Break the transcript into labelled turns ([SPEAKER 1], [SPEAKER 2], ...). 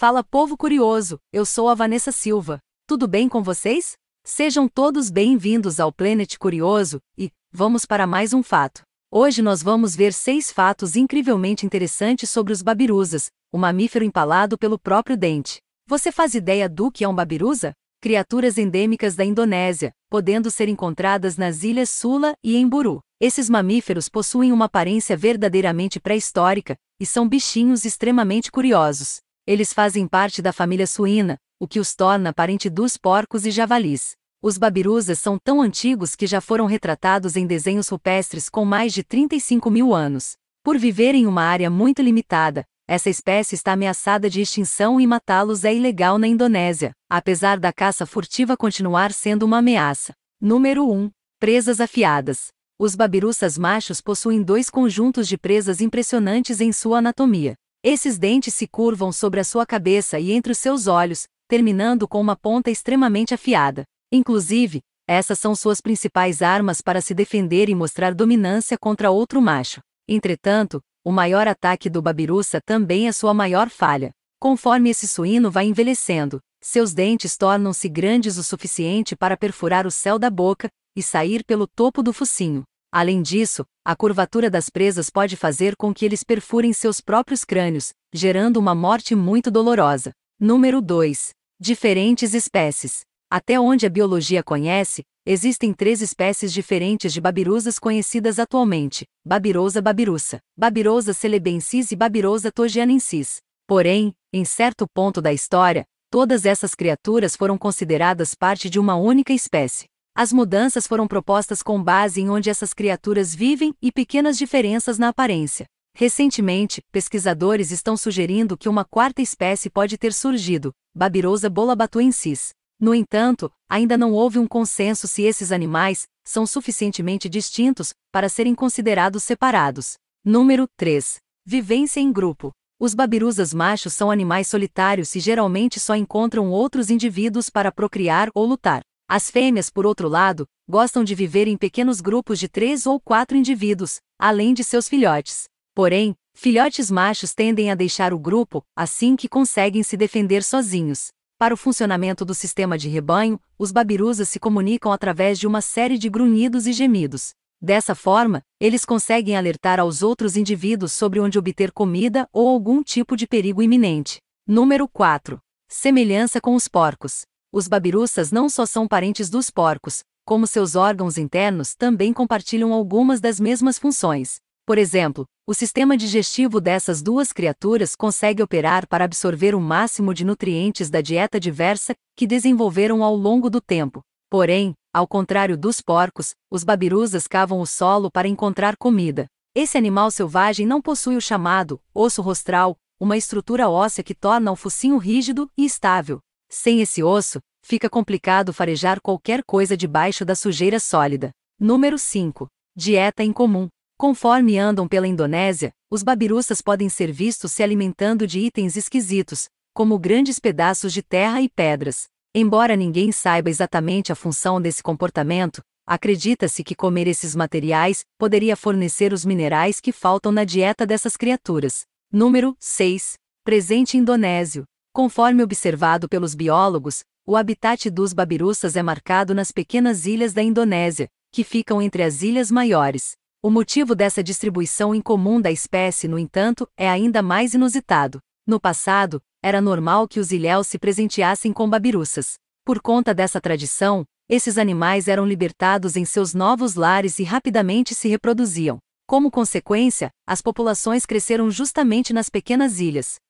[SPEAKER 1] Fala povo curioso, eu sou a Vanessa Silva. Tudo bem com vocês? Sejam todos bem-vindos ao Planet Curioso e vamos para mais um fato. Hoje nós vamos ver seis fatos incrivelmente interessantes sobre os babirusas, o mamífero empalado pelo próprio dente. Você faz ideia do que é um babirusa? Criaturas endêmicas da Indonésia, podendo ser encontradas nas ilhas Sula e em Buru. Esses mamíferos possuem uma aparência verdadeiramente pré-histórica e são bichinhos extremamente curiosos. Eles fazem parte da família suína, o que os torna parente dos porcos e javalis. Os babirusas são tão antigos que já foram retratados em desenhos rupestres com mais de 35 mil anos. Por viver em uma área muito limitada, essa espécie está ameaçada de extinção e matá-los é ilegal na Indonésia, apesar da caça furtiva continuar sendo uma ameaça. Número 1. Presas afiadas. Os babirusas machos possuem dois conjuntos de presas impressionantes em sua anatomia. Esses dentes se curvam sobre a sua cabeça e entre os seus olhos, terminando com uma ponta extremamente afiada. Inclusive, essas são suas principais armas para se defender e mostrar dominância contra outro macho. Entretanto, o maior ataque do babiruça também é sua maior falha. Conforme esse suíno vai envelhecendo, seus dentes tornam-se grandes o suficiente para perfurar o céu da boca e sair pelo topo do focinho. Além disso, a curvatura das presas pode fazer com que eles perfurem seus próprios crânios, gerando uma morte muito dolorosa. Número 2. Diferentes espécies. Até onde a biologia conhece, existem três espécies diferentes de babirusas conhecidas atualmente: Babirosa babirusa, Babirosa celebensis e Babirosa togianensis. Porém, em certo ponto da história, todas essas criaturas foram consideradas parte de uma única espécie. As mudanças foram propostas com base em onde essas criaturas vivem e pequenas diferenças na aparência. Recentemente, pesquisadores estão sugerindo que uma quarta espécie pode ter surgido, Babirosa bolabatuensis. No entanto, ainda não houve um consenso se esses animais são suficientemente distintos para serem considerados separados. Número 3. Vivência em grupo. Os babirusas machos são animais solitários e geralmente só encontram outros indivíduos para procriar ou lutar. As fêmeas, por outro lado, gostam de viver em pequenos grupos de três ou quatro indivíduos, além de seus filhotes. Porém, filhotes machos tendem a deixar o grupo assim que conseguem se defender sozinhos. Para o funcionamento do sistema de rebanho, os babirusas se comunicam através de uma série de grunhidos e gemidos. Dessa forma, eles conseguem alertar aos outros indivíduos sobre onde obter comida ou algum tipo de perigo iminente. Número 4. Semelhança com os porcos. Os babirussas não só são parentes dos porcos, como seus órgãos internos também compartilham algumas das mesmas funções. Por exemplo, o sistema digestivo dessas duas criaturas consegue operar para absorver o máximo de nutrientes da dieta diversa que desenvolveram ao longo do tempo. Porém, ao contrário dos porcos, os babirusas cavam o solo para encontrar comida. Esse animal selvagem não possui o chamado osso rostral, uma estrutura óssea que torna o focinho rígido e estável. Sem esse osso, fica complicado farejar qualquer coisa debaixo da sujeira sólida. Número 5. Dieta incomum. Conforme andam pela Indonésia, os babiruças podem ser vistos se alimentando de itens esquisitos, como grandes pedaços de terra e pedras. Embora ninguém saiba exatamente a função desse comportamento, acredita-se que comer esses materiais poderia fornecer os minerais que faltam na dieta dessas criaturas. Número 6. Presente indonésio. Conforme observado pelos biólogos, o habitat dos babiruças é marcado nas pequenas ilhas da Indonésia, que ficam entre as ilhas maiores. O motivo dessa distribuição incomum da espécie, no entanto, é ainda mais inusitado. No passado, era normal que os ilhéus se presenteassem com babiruças. Por conta dessa tradição, esses animais eram libertados em seus novos lares e rapidamente se reproduziam. Como consequência, as populações cresceram justamente nas pequenas ilhas.